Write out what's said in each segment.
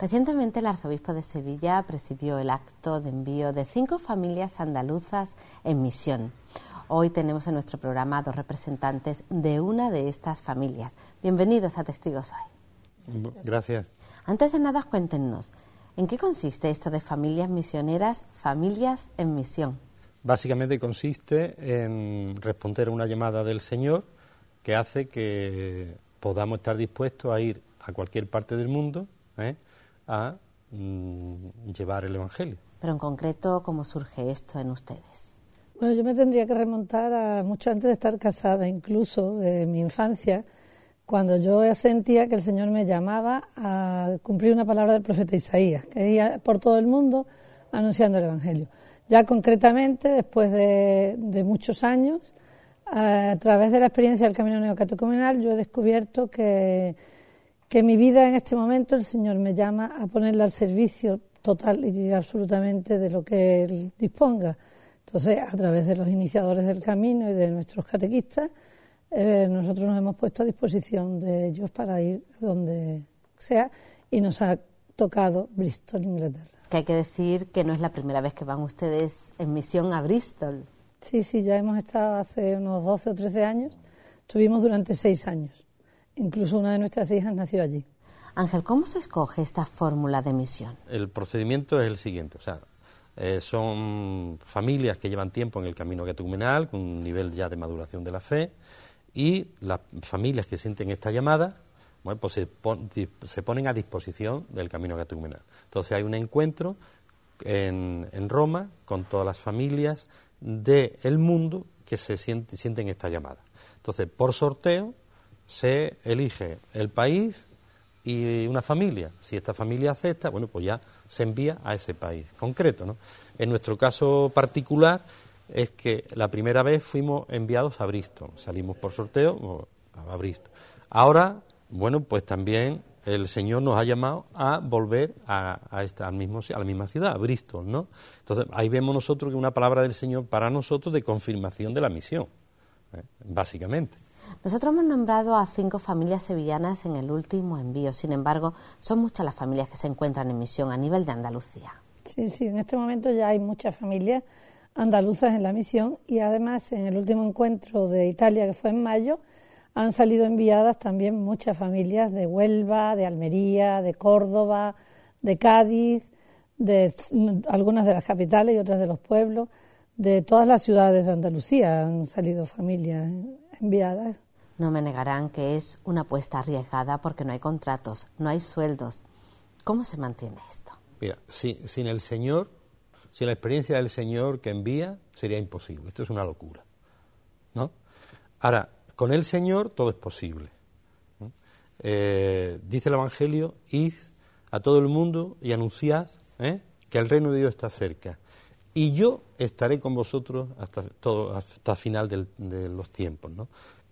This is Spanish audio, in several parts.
Recientemente el arzobispo de Sevilla presidió el acto de envío de cinco familias andaluzas en misión. Hoy tenemos en nuestro programa dos representantes de una de estas familias. Bienvenidos a Testigos Hoy. Gracias. Antes de nada, cuéntenos, ¿en qué consiste esto de familias misioneras, familias en misión? Básicamente consiste en responder a una llamada del Señor que hace que podamos estar dispuestos a ir a cualquier parte del mundo ¿eh? a mm, llevar el Evangelio. Pero en concreto, ¿cómo surge esto en ustedes? Bueno, yo me tendría que remontar a mucho antes de estar casada, incluso de mi infancia, cuando yo sentía que el Señor me llamaba a cumplir una palabra del profeta Isaías, que iba por todo el mundo anunciando el Evangelio. Ya concretamente, después de, de muchos años, a través de la experiencia del camino neocatecumenal, yo he descubierto que que mi vida en este momento el Señor me llama a ponerla al servicio total y absolutamente de lo que Él disponga. Entonces, a través de los iniciadores del camino y de nuestros catequistas, eh, nosotros nos hemos puesto a disposición de ellos para ir donde sea y nos ha tocado Bristol, Inglaterra. Que hay que decir que no es la primera vez que van ustedes en misión a Bristol. Sí, sí, ya hemos estado hace unos 12 o 13 años. Estuvimos durante seis años. Incluso una de nuestras hijas nació allí. Ángel, ¿cómo se escoge esta fórmula de misión? El procedimiento es el siguiente, o sea, eh, son familias que llevan tiempo en el camino catecumenal, con un nivel ya de maduración de la fe, y las familias que sienten esta llamada, pues se, ponen a disposición del camino catecumenal. Entonces hay un encuentro en, Roma con todas las familias del mundo que se sienten esta llamada. Entonces, por sorteo, se elige el país y una familia. Si esta familia acepta, bueno, pues ya se envía a ese país concreto. ¿no? En nuestro caso particular es que la primera vez fuimos enviados a Bristol, salimos por sorteo a Bristol. Ahora, bueno, pues también el Señor nos ha llamado a volver a, a esta, la misma ciudad, a Bristol, ¿no? Entonces, ahí vemos nosotros que una palabra del Señor para nosotros de confirmación de la misión, ¿eh? básicamente. Nosotros hemos nombrado a cinco familias sevillanas en el último envío, sin embargo, son muchas las familias que se encuentran en misión a nivel de Andalucía. Sí, sí, en este momento ya hay muchas familias andaluzas en la misión y además en el último encuentro de Italia, que fue en mayo, han salido enviadas también muchas familias de Huelva, de Almería, de Córdoba, de Cádiz, de algunas de las capitales y otras de los pueblos, de todas las ciudades de Andalucía han salido familias no me negarán que es una apuesta arriesgada porque no hay contratos, no hay sueldos. ¿Cómo se mantiene esto? Mira, sin el Señor, sin la experiencia del Señor que envía, sería imposible. Esto es una locura. ¿no? Ahora, con el Señor todo es posible. Eh, dice el Evangelio, id a todo el mundo y anunciad ¿eh? que el reino de Dios está cerca y yo estaré con vosotros hasta, todo, hasta final de los tiempos.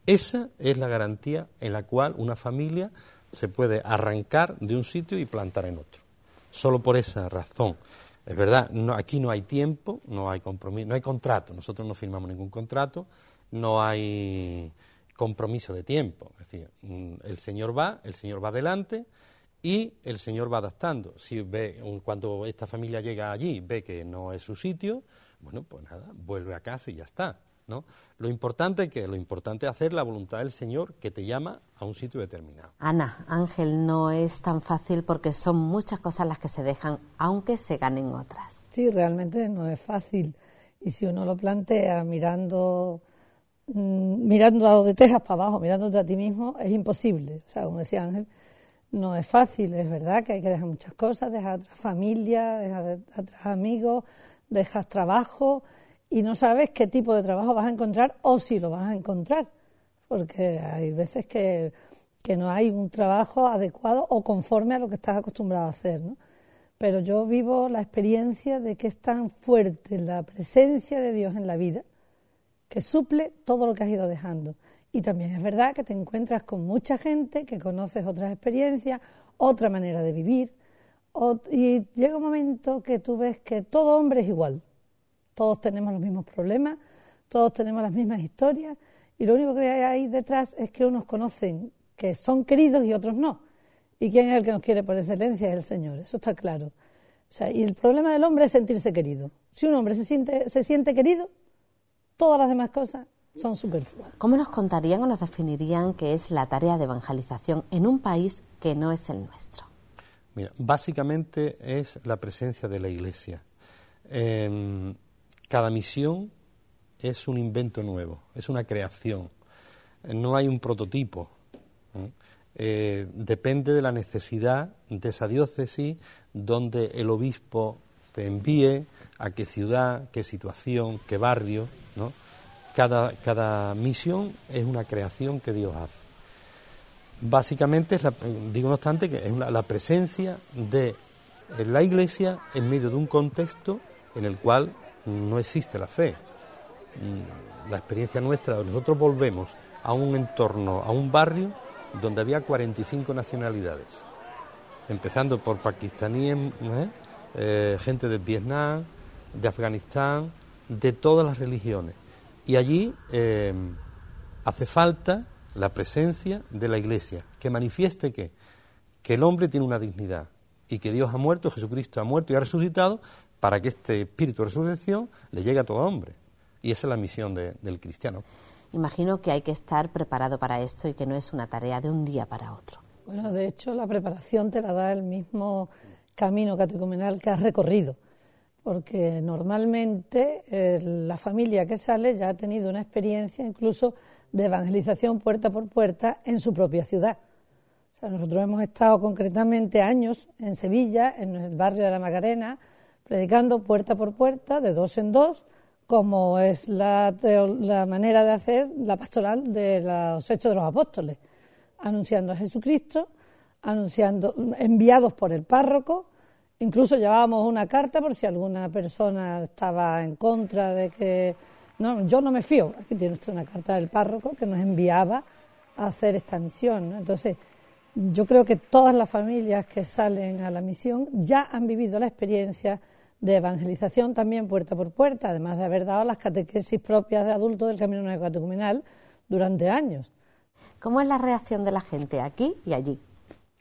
Esa es la garantía en la cual una familia se puede arrancar de un sitio y plantar en otro. Solo por esa razón. Es verdad, aquí no hay tiempo, no hay compromiso, no hay contrato. Nosotros no firmamos ningún contrato, no hay compromiso de tiempo. Es decir, mm, el Señor va, el Señor va adelante y el Señor va adaptando. Si ve, cuando esta familia llega allí, ve que no es su sitio, bueno, pues nada, vuelve a casa y ya está. ¿no? Lo importante que lo importante es hacer la voluntad del Señor que te llama a un sitio determinado. Ana, Ángel, no es tan fácil porque son muchas cosas las que se dejan, aunque se ganen otras. Sí, realmente no es fácil. Y si uno lo plantea mirando mm, mirando de tejas para abajo, mirándote a ti mismo, es imposible. O sea, como decía Ángel, no es fácil, es verdad que hay que dejar muchas cosas, dejar atrás familia, dejar atrás amigos, dejar trabajo y no sabes qué tipo de trabajo vas a encontrar o si lo vas a encontrar, porque hay veces que, que no hay un trabajo adecuado o conforme a lo que estás acostumbrado a hacer, ¿no? Pero yo vivo la experiencia de que es tan fuerte la presencia de Dios en la vida que suple todo lo que has ido dejando y también es verdad que te encuentras con mucha gente que conoces otras experiencias, otra manera de vivir, y llega un momento que tú ves que todo hombre es igual. Todos tenemos los mismos problemas, todos tenemos las mismas historias y lo único que hay detrás es que unos conocen que son queridos y otros no. ¿Y quién es el que nos quiere por excelencia? Es el Señor, eso está claro. y el problema del hombre es sentirse querido. Si un hombre se siente, se siente querido, todas las demás cosas son superfluas. ¿Cómo nos contarían o nos definirían qué es la tarea de evangelización en un país que no es el nuestro? Mira, básicamente es la presencia de la Iglesia. Em, cada misión es un invento nuevo, es una creación. No hay un prototipo. Eh, depende de la necesidad de esa diócesis, donde el obispo te envíe, a qué ciudad, qué situación, qué barrio, ¿no? Cada, misión es una creación que Dios hace. Básicamente, digo no obstante, que es la, presencia de la Iglesia en medio de un contexto en el cual no existe la fe. Mm, la experiencia nuestra, nosotros volvemos a un entorno, a un barrio donde había 45 nacionalidades, empezando por pakistaníes, em, ¿eh? Eh, gente de Vietnam, de Afganistán, de todas las religiones. Y allí eh, hace falta la presencia de la Iglesia, que manifieste que, que el hombre tiene una dignidad y que Dios ha muerto, Jesucristo ha muerto y ha resucitado para que este espíritu de resurrección le llegue a todo hombre. Y esa es la misión del cristiano. Imagino que hay que estar preparado para esto y que no es una tarea de un día para otro. Bueno, de hecho, la preparación te la da el mismo camino catecumenal que has recorrido porque normalmente eh, la familia que sale ya ha tenido una experiencia incluso de evangelización puerta por puerta en su propia ciudad. sea, nosotros hemos estado concretamente años en Sevilla, en el barrio de la Macarena, predicando puerta por puerta, de dos en dos, como es la, la manera de hacer la pastoral de los Hechos de los Apóstoles, anunciando a Jesucristo, anunciando, enviados por el párroco, Incluso llevábamos una carta por si alguna persona estaba en contra de que... No, yo no me fío. Aquí tiene usted una carta del párroco que nos enviaba a hacer esta misión. Entonces, yo creo que todas las familias que salen a la misión ya han vivido la experiencia de evangelización también puerta por puerta, además de haber dado las catequesis propias de adultos del camino neocatecumenal durante años. ¿Cómo es la reacción de la gente aquí y allí?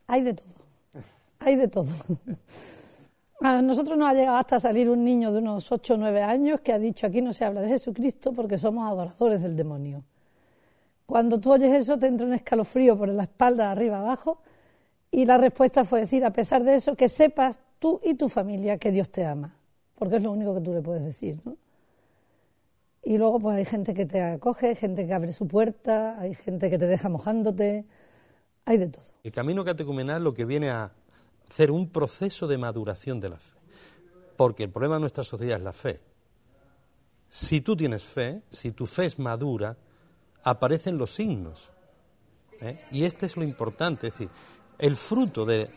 Hay de todo, hay de todo. A nosotros nos ha llegado hasta salir un niño de unos 8 o 9 años que ha dicho aquí no se habla de Jesucristo porque somos adoradores del demonio. Cuando tú oyes eso te entra un escalofrío por la espalda, arriba, abajo, y la respuesta fue decir, a pesar de eso, que sepas tú y tu familia que Dios te ama, porque es lo único que tú le puedes decir. Y luego pues hay gente que te acoge, gente que abre su puerta, hay gente que te deja mojándote, hay de todo. El camino que catecumenal lo que viene a hacer un proceso de maduración de la fe. Porque el problema de nuestra sociedad es la fe. Si tú tienes fe, si tu fe es madura, aparecen los signos. ¿eh? Y este es lo importante, es decir, el fruto de,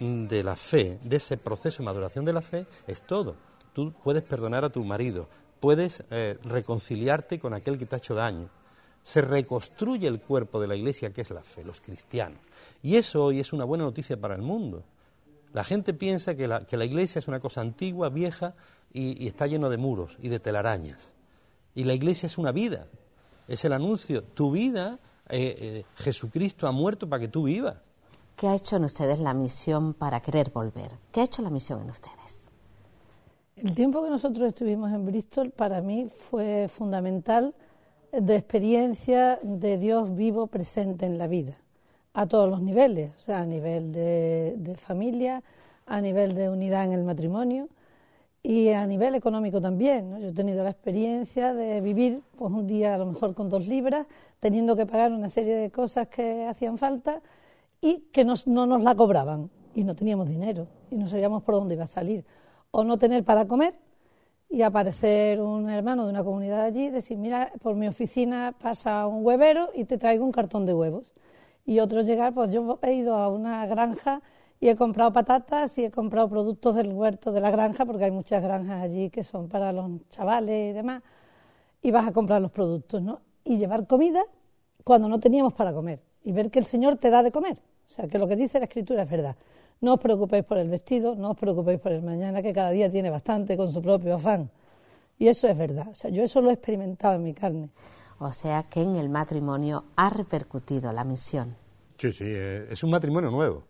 la fe, de ese proceso de maduración de la fe, es todo. Tú puedes perdonar a tu marido, puedes eh, reconciliarte con aquel que te ha hecho daño. Se reconstruye el cuerpo de la iglesia, que es la fe, los cristianos. Y eso hoy es una buena noticia para el mundo. La gente piensa que la, que la iglesia es una cosa antigua, vieja y, está lleno de muros y de telarañas. Y la iglesia es una vida, es el anuncio. Tu vida, eh, eh, Jesucristo ha muerto para que tú vivas. ¿Qué ha hecho en ustedes la misión para querer volver? ¿Qué ha hecho la misión en ustedes? El tiempo que nosotros estuvimos en Bristol para mí fue fundamental de experiencia de Dios vivo presente en la vida a todos los niveles, a nivel de, familia, a nivel de unidad en el matrimonio y a nivel económico también. Yo he tenido la experiencia de vivir pues, un día a lo mejor con dos libras, teniendo que pagar una serie de cosas que hacían falta y que no nos la cobraban y no teníamos dinero y no sabíamos por dónde iba a salir. O no tener para comer y aparecer un hermano de una comunidad allí y decir, mira, por mi oficina pasa un huevero y te traigo un cartón de huevos y otros llegar, pues yo he ido a una granja y he comprado patatas y he comprado productos del huerto de la granja, porque hay muchas granjas allí que son para los chavales y demás, y vas a comprar los productos, ¿no? Y llevar comida cuando no teníamos para comer y ver que el Señor te da de comer. O sea, que lo que dice la Escritura es verdad. No os preocupéis por el vestido, no os preocupéis por el mañana, que cada día tiene bastante con su propio afán. Y eso es verdad. O sea, yo eso lo he experimentado en mi carne. O sea que en el matrimonio ha repercutido la misión. Sí, sí, eh, es un matrimonio nuevo.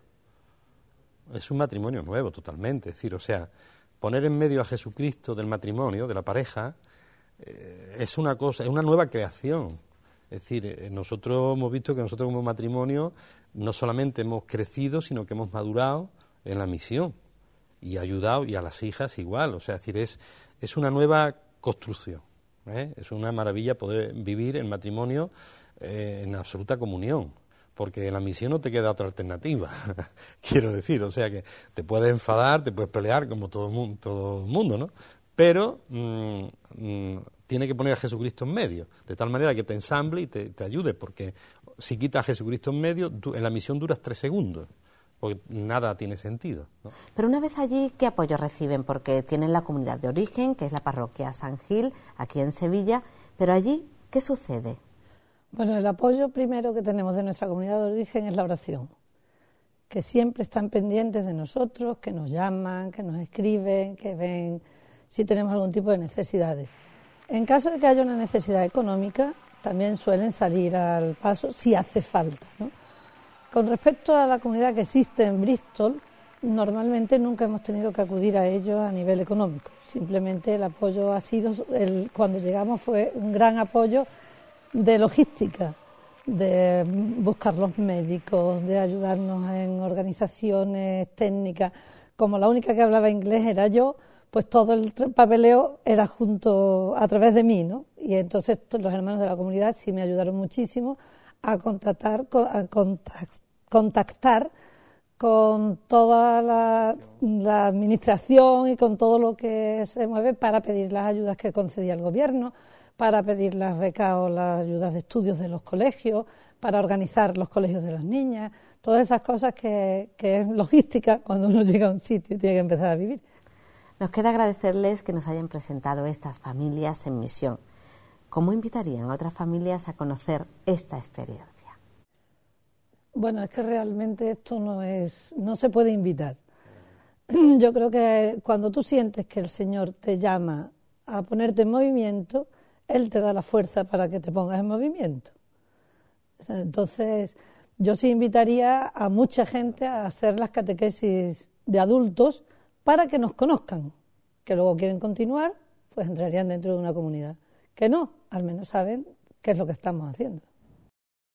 Es un matrimonio nuevo totalmente. Es decir, o sea, poner en medio a Jesucristo del matrimonio, de la pareja, eh, es una cosa, es una nueva creación. Es decir, eh, nosotros hemos visto que nosotros como matrimonio no solamente hemos crecido, sino que hemos madurado en la misión y ayudado y a las hijas igual. O sea, decir, es, es una nueva construcción. ¿eh? Es una maravilla poder vivir el matrimonio eh, en absoluta comunión porque en la misión no te queda otra alternativa, quiero decir, o sea que te puedes enfadar, te puedes pelear como todo el todo mundo, ¿no? Pero mm, mm, tiene que poner a Jesucristo en medio, de tal manera que te ensamble y te, te ayude, porque si quitas a Jesucristo en medio, en la misión duras tres segundos porque nada tiene sentido. Pero una vez allí, ¿qué apoyo reciben? Porque tienen la comunidad de origen, que es la parroquia San Gil, aquí en Sevilla, pero allí, ¿qué sucede? Bueno, el apoyo primero que tenemos de nuestra comunidad de origen es la oración, que siempre están pendientes de nosotros, que nos llaman, que nos escriben, que ven si tenemos algún tipo de necesidades. En caso de que haya una necesidad económica, también suelen salir al paso si hace falta. ¿no? Con respecto a la comunidad que existe en Bristol, normalmente nunca hemos tenido que acudir a ellos a nivel económico. Simplemente el apoyo ha sido, el, cuando llegamos fue un gran apoyo de logística, de mm, buscar los médicos, de ayudarnos en organizaciones técnicas. Como la única que hablaba inglés era yo, pues todo el papeleo era junto a través de mí, ¿no? Y entonces los hermanos de la comunidad sí me ayudaron muchísimo a, contactar, a contactar con toda la, administración y con todo lo que se mueve para pedir las ayudas que concedía el gobierno, para pedir las becas o las ayudas de estudios de los colegios, para organizar los colegios de las niñas, todas esas cosas que, que es logística cuando uno llega a un sitio y tiene que empezar a vivir. Nos queda agradecerles que nos hayan presentado estas familias en misión. ¿Cómo invitarían a otras familias a conocer esta experiencia? Bueno, es que realmente esto no es, no se puede invitar. Yo creo que cuando tú sientes que el Señor te llama a ponerte en movimiento, Él te da la fuerza para que te pongas en movimiento. Entonces, yo sí invitaría a mucha gente a hacer las catequesis de adultos para que nos conozcan, que luego quieren continuar, pues entrarían dentro de una comunidad. Que no, al menos saben qué es lo que estamos haciendo.